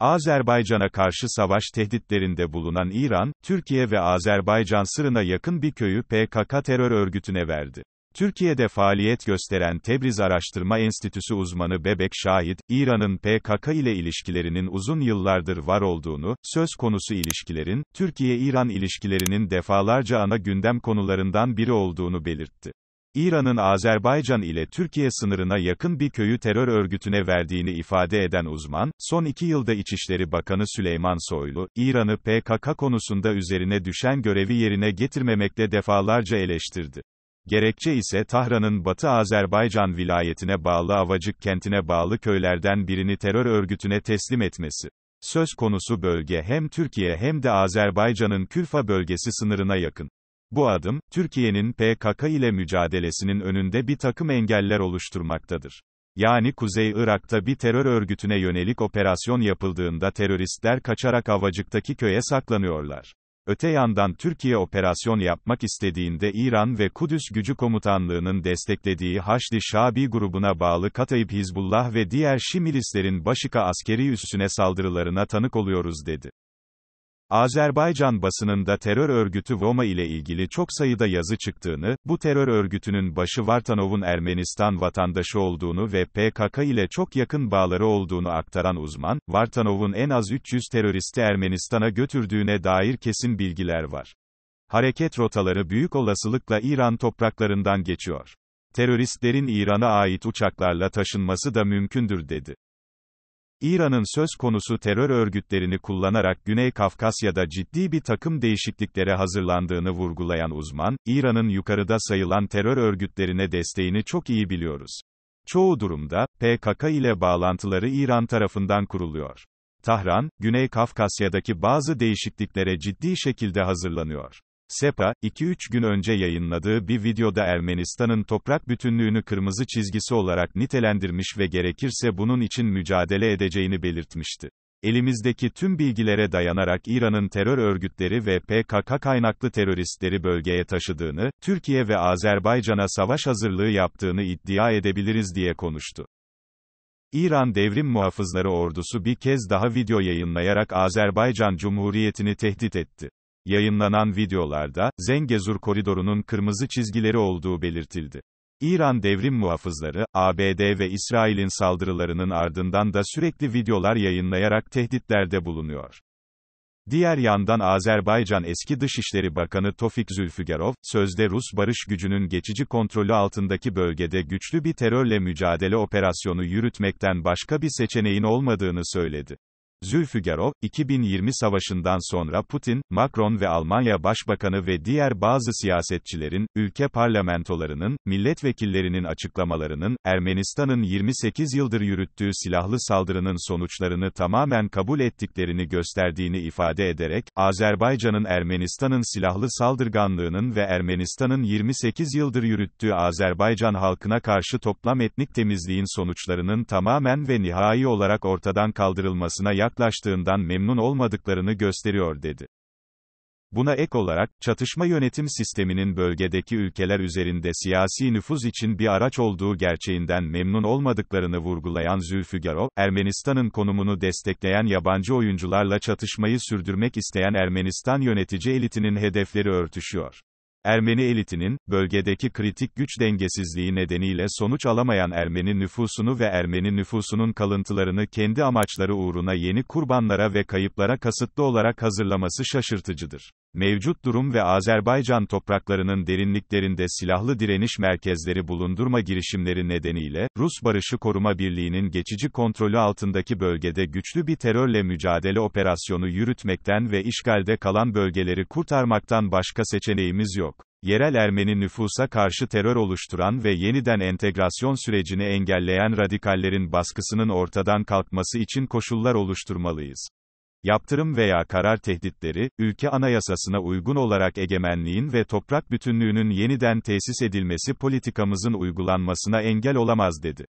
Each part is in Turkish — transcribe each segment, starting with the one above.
Azerbaycan'a karşı savaş tehditlerinde bulunan İran, Türkiye ve Azerbaycan sırına yakın bir köyü PKK terör örgütüne verdi. Türkiye'de faaliyet gösteren Tebriz Araştırma Enstitüsü uzmanı Bebek Şahit, İran'ın PKK ile ilişkilerinin uzun yıllardır var olduğunu, söz konusu ilişkilerin, Türkiye-İran ilişkilerinin defalarca ana gündem konularından biri olduğunu belirtti. İran'ın Azerbaycan ile Türkiye sınırına yakın bir köyü terör örgütüne verdiğini ifade eden uzman, son iki yılda İçişleri Bakanı Süleyman Soylu, İran'ı PKK konusunda üzerine düşen görevi yerine getirmemekle defalarca eleştirdi. Gerekçe ise Tahran'ın Batı Azerbaycan vilayetine bağlı Avacık kentine bağlı köylerden birini terör örgütüne teslim etmesi. Söz konusu bölge hem Türkiye hem de Azerbaycan'ın Külfa bölgesi sınırına yakın. Bu adım, Türkiye'nin PKK ile mücadelesinin önünde bir takım engeller oluşturmaktadır. Yani Kuzey Irak'ta bir terör örgütüne yönelik operasyon yapıldığında teröristler kaçarak Avacık'taki köye saklanıyorlar. Öte yandan Türkiye operasyon yapmak istediğinde İran ve Kudüs Gücü Komutanlığı'nın desteklediği Haçlı Şabi grubuna bağlı Katayip Hizbullah ve diğer Şimilislerin milislerin Başika askeri üssüne saldırılarına tanık oluyoruz dedi. Azerbaycan basınında terör örgütü Voma ile ilgili çok sayıda yazı çıktığını, bu terör örgütünün başı Vartanov'un Ermenistan vatandaşı olduğunu ve PKK ile çok yakın bağları olduğunu aktaran uzman, Vartanov'un en az 300 teröristi Ermenistan'a götürdüğüne dair kesin bilgiler var. Hareket rotaları büyük olasılıkla İran topraklarından geçiyor. Teröristlerin İran'a ait uçaklarla taşınması da mümkündür dedi. İran'ın söz konusu terör örgütlerini kullanarak Güney Kafkasya'da ciddi bir takım değişikliklere hazırlandığını vurgulayan uzman, İran'ın yukarıda sayılan terör örgütlerine desteğini çok iyi biliyoruz. Çoğu durumda, PKK ile bağlantıları İran tarafından kuruluyor. Tahran, Güney Kafkasya'daki bazı değişikliklere ciddi şekilde hazırlanıyor. SEPA, 2-3 gün önce yayınladığı bir videoda Ermenistan'ın toprak bütünlüğünü kırmızı çizgisi olarak nitelendirmiş ve gerekirse bunun için mücadele edeceğini belirtmişti. Elimizdeki tüm bilgilere dayanarak İran'ın terör örgütleri ve PKK kaynaklı teröristleri bölgeye taşıdığını, Türkiye ve Azerbaycan'a savaş hazırlığı yaptığını iddia edebiliriz diye konuştu. İran Devrim Muhafızları Ordusu bir kez daha video yayınlayarak Azerbaycan Cumhuriyeti'ni tehdit etti. Yayınlanan videolarda, Zengezur koridorunun kırmızı çizgileri olduğu belirtildi. İran devrim muhafızları, ABD ve İsrail'in saldırılarının ardından da sürekli videolar yayınlayarak tehditlerde bulunuyor. Diğer yandan Azerbaycan eski Dışişleri Bakanı Tofik Zülfügarov, sözde Rus barış gücünün geçici kontrolü altındaki bölgede güçlü bir terörle mücadele operasyonu yürütmekten başka bir seçeneğin olmadığını söyledi. Zülfügarov, 2020 savaşından sonra Putin, Macron ve Almanya Başbakanı ve diğer bazı siyasetçilerin, ülke parlamentolarının, milletvekillerinin açıklamalarının, Ermenistan'ın 28 yıldır yürüttüğü silahlı saldırının sonuçlarını tamamen kabul ettiklerini gösterdiğini ifade ederek, Azerbaycan'ın Ermenistan'ın silahlı saldırganlığının ve Ermenistan'ın 28 yıldır yürüttüğü Azerbaycan halkına karşı toplam etnik temizliğin sonuçlarının tamamen ve nihai olarak ortadan kaldırılmasına yardım yaklaştığından memnun olmadıklarını gösteriyor dedi. Buna ek olarak, çatışma yönetim sisteminin bölgedeki ülkeler üzerinde siyasi nüfuz için bir araç olduğu gerçeğinden memnun olmadıklarını vurgulayan Zülfügarov, Ermenistan'ın konumunu destekleyen yabancı oyuncularla çatışmayı sürdürmek isteyen Ermenistan yönetici elitinin hedefleri örtüşüyor. Ermeni elitinin, bölgedeki kritik güç dengesizliği nedeniyle sonuç alamayan Ermeni nüfusunu ve Ermeni nüfusunun kalıntılarını kendi amaçları uğruna yeni kurbanlara ve kayıplara kasıtlı olarak hazırlaması şaşırtıcıdır. Mevcut durum ve Azerbaycan topraklarının derinliklerinde silahlı direniş merkezleri bulundurma girişimleri nedeniyle, Rus Barışı Koruma Birliği'nin geçici kontrolü altındaki bölgede güçlü bir terörle mücadele operasyonu yürütmekten ve işgalde kalan bölgeleri kurtarmaktan başka seçeneğimiz yok yerel Ermeni nüfusa karşı terör oluşturan ve yeniden entegrasyon sürecini engelleyen radikallerin baskısının ortadan kalkması için koşullar oluşturmalıyız. Yaptırım veya karar tehditleri, ülke anayasasına uygun olarak egemenliğin ve toprak bütünlüğünün yeniden tesis edilmesi politikamızın uygulanmasına engel olamaz dedi.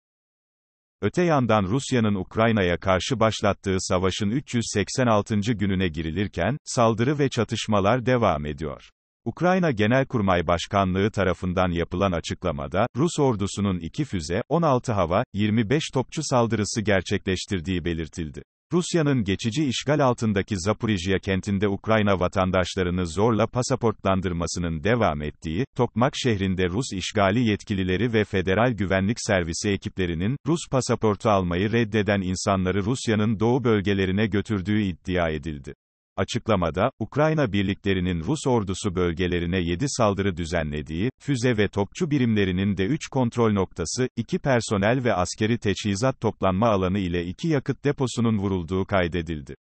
Öte yandan Rusya'nın Ukrayna'ya karşı başlattığı savaşın 386. gününe girilirken, saldırı ve çatışmalar devam ediyor. Ukrayna Genelkurmay Başkanlığı tarafından yapılan açıklamada, Rus ordusunun iki füze, 16 hava, 25 topçu saldırısı gerçekleştirdiği belirtildi. Rusya'nın geçici işgal altındaki Zaporijya kentinde Ukrayna vatandaşlarını zorla pasaportlandırmasının devam ettiği, Tokmak şehrinde Rus işgali yetkilileri ve Federal Güvenlik Servisi ekiplerinin, Rus pasaportu almayı reddeden insanları Rusya'nın doğu bölgelerine götürdüğü iddia edildi. Açıklamada, Ukrayna birliklerinin Rus ordusu bölgelerine 7 saldırı düzenlediği, füze ve topçu birimlerinin de 3 kontrol noktası, 2 personel ve askeri teçhizat toplanma alanı ile 2 yakıt deposunun vurulduğu kaydedildi.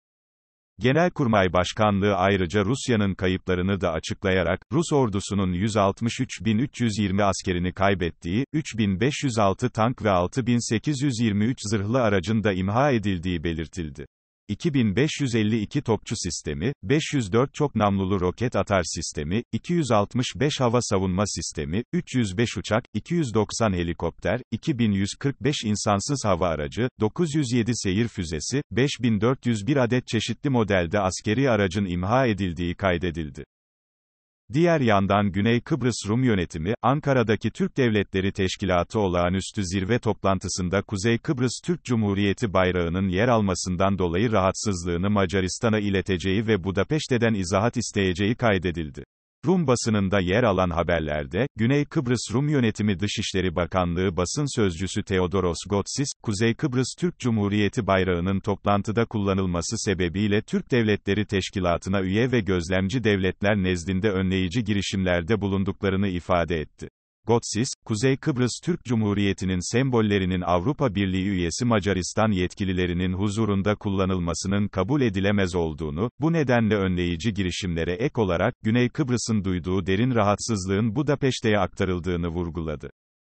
Genelkurmay Başkanlığı ayrıca Rusya'nın kayıplarını da açıklayarak, Rus ordusunun 163.320 askerini kaybettiği, 3.506 tank ve 6.823 zırhlı aracın da imha edildiği belirtildi. 2552 topçu sistemi, 504 çok namlulu roket atar sistemi, 265 hava savunma sistemi, 305 uçak, 290 helikopter, 2145 insansız hava aracı, 907 seyir füzesi, 5401 adet çeşitli modelde askeri aracın imha edildiği kaydedildi. Diğer yandan Güney Kıbrıs Rum yönetimi, Ankara'daki Türk Devletleri Teşkilatı olağanüstü zirve toplantısında Kuzey Kıbrıs Türk Cumhuriyeti bayrağının yer almasından dolayı rahatsızlığını Macaristan'a ileteceği ve Budapeşte'den izahat isteyeceği kaydedildi. Rum basınında yer alan haberlerde, Güney Kıbrıs Rum Yönetimi Dışişleri Bakanlığı basın sözcüsü Theodoros Gotsis, Kuzey Kıbrıs Türk Cumhuriyeti bayrağının toplantıda kullanılması sebebiyle Türk Devletleri Teşkilatı'na üye ve gözlemci devletler nezdinde önleyici girişimlerde bulunduklarını ifade etti. Gotsis, Kuzey Kıbrıs Türk Cumhuriyeti'nin sembollerinin Avrupa Birliği üyesi Macaristan yetkililerinin huzurunda kullanılmasının kabul edilemez olduğunu, bu nedenle önleyici girişimlere ek olarak, Güney Kıbrıs'ın duyduğu derin rahatsızlığın Budapeşte'ye aktarıldığını vurguladı.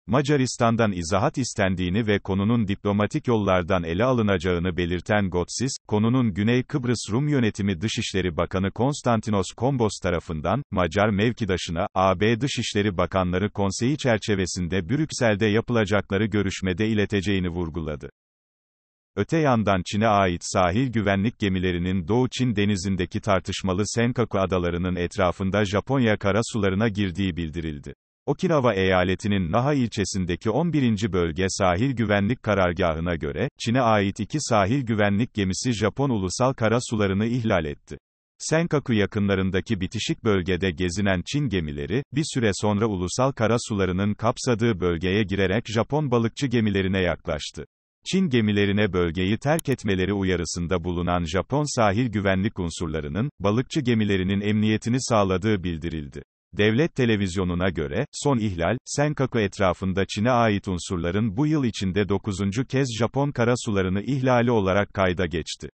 Macaristan'dan izahat istendiğini ve konunun diplomatik yollardan ele alınacağını belirten Gotsis, konunun Güney Kıbrıs Rum Yönetimi Dışişleri Bakanı Konstantinos Kombos tarafından, Macar mevkidaşına, AB Dışişleri Bakanları Konseyi çerçevesinde Brüksel'de yapılacakları görüşmede ileteceğini vurguladı. Öte yandan Çin'e ait sahil güvenlik gemilerinin Doğu Çin denizindeki tartışmalı Senkaku adalarının etrafında Japonya karasularına girdiği bildirildi. Okinawa eyaletinin Naha ilçesindeki 11. Bölge Sahil Güvenlik Karargahı'na göre, Çin'e ait iki sahil güvenlik gemisi Japon ulusal kara sularını ihlal etti. Senkaku yakınlarındaki bitişik bölgede gezinen Çin gemileri, bir süre sonra ulusal kara sularının kapsadığı bölgeye girerek Japon balıkçı gemilerine yaklaştı. Çin gemilerine bölgeyi terk etmeleri uyarısında bulunan Japon sahil güvenlik unsurlarının, balıkçı gemilerinin emniyetini sağladığı bildirildi. Devlet televizyonuna göre, son ihlal, Senkaku etrafında Çin'e ait unsurların bu yıl içinde 9. kez Japon karasularını ihlali olarak kayda geçti.